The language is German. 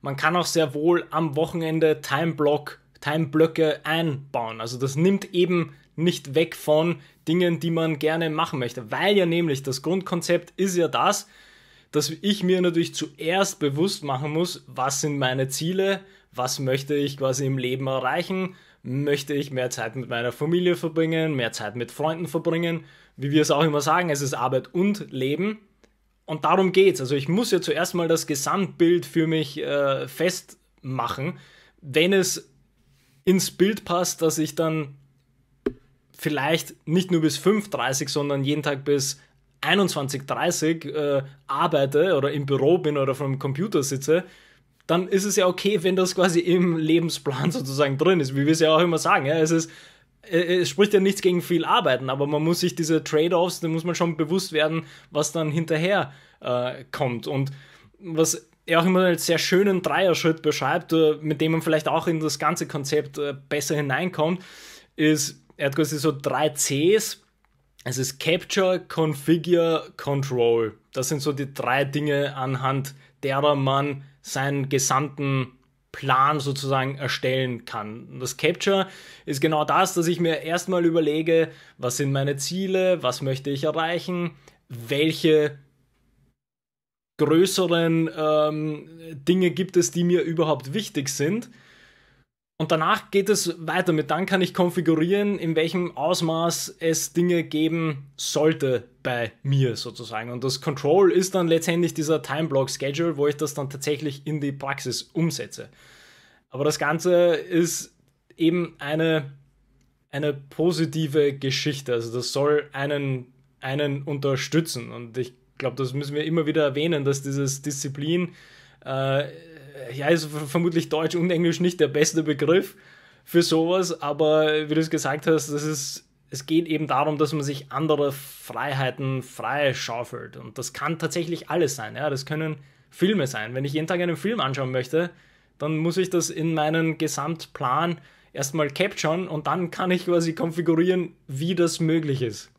Man kann auch sehr wohl am Wochenende Timeblock, Timeblöcke einbauen. Also das nimmt eben nicht weg von Dingen, die man gerne machen möchte, weil ja nämlich das Grundkonzept ist ja das, dass ich mir natürlich zuerst bewusst machen muss, was sind meine Ziele, was möchte ich quasi im Leben erreichen, möchte ich mehr Zeit mit meiner Familie verbringen, mehr Zeit mit Freunden verbringen, wie wir es auch immer sagen, es ist Arbeit und Leben und darum geht's. Also ich muss ja zuerst mal das Gesamtbild für mich äh, festmachen. Wenn es ins Bild passt, dass ich dann vielleicht nicht nur bis 5.30 sondern jeden Tag bis 21.30 äh, arbeite oder im Büro bin oder vom Computer sitze, dann ist es ja okay, wenn das quasi im Lebensplan sozusagen drin ist, wie wir es ja auch immer sagen. Ja? Es ist äh, äh, es spricht ja nichts gegen viel Arbeiten, aber man muss sich diese Trade-offs, da muss man schon bewusst werden, was dann hinterher äh, kommt. Und was er auch immer als sehr schönen Dreierschritt beschreibt, äh, mit dem man vielleicht auch in das ganze Konzept besser hineinkommt, ist, er hat quasi so drei Cs. Es ist Capture, Configure, Control. Das sind so die drei Dinge, anhand derer man seinen gesamten Plan sozusagen erstellen kann. Das Capture ist genau das, dass ich mir erstmal überlege, was sind meine Ziele, was möchte ich erreichen, welche größeren ähm, Dinge gibt es, die mir überhaupt wichtig sind und danach geht es weiter mit, dann kann ich konfigurieren, in welchem Ausmaß es Dinge geben sollte bei mir sozusagen. Und das Control ist dann letztendlich dieser Time Block Schedule, wo ich das dann tatsächlich in die Praxis umsetze. Aber das Ganze ist eben eine, eine positive Geschichte. Also das soll einen, einen unterstützen. Und ich glaube, das müssen wir immer wieder erwähnen, dass dieses Disziplin äh, äh, ja, ist vermutlich Deutsch und Englisch nicht der beste Begriff für sowas, aber wie du es gesagt hast, das ist, es geht eben darum, dass man sich andere Freiheiten freischaufelt. Und das kann tatsächlich alles sein. Ja? Das können Filme sein. Wenn ich jeden Tag einen Film anschauen möchte, dann muss ich das in meinen Gesamtplan erstmal capturen und dann kann ich quasi konfigurieren, wie das möglich ist.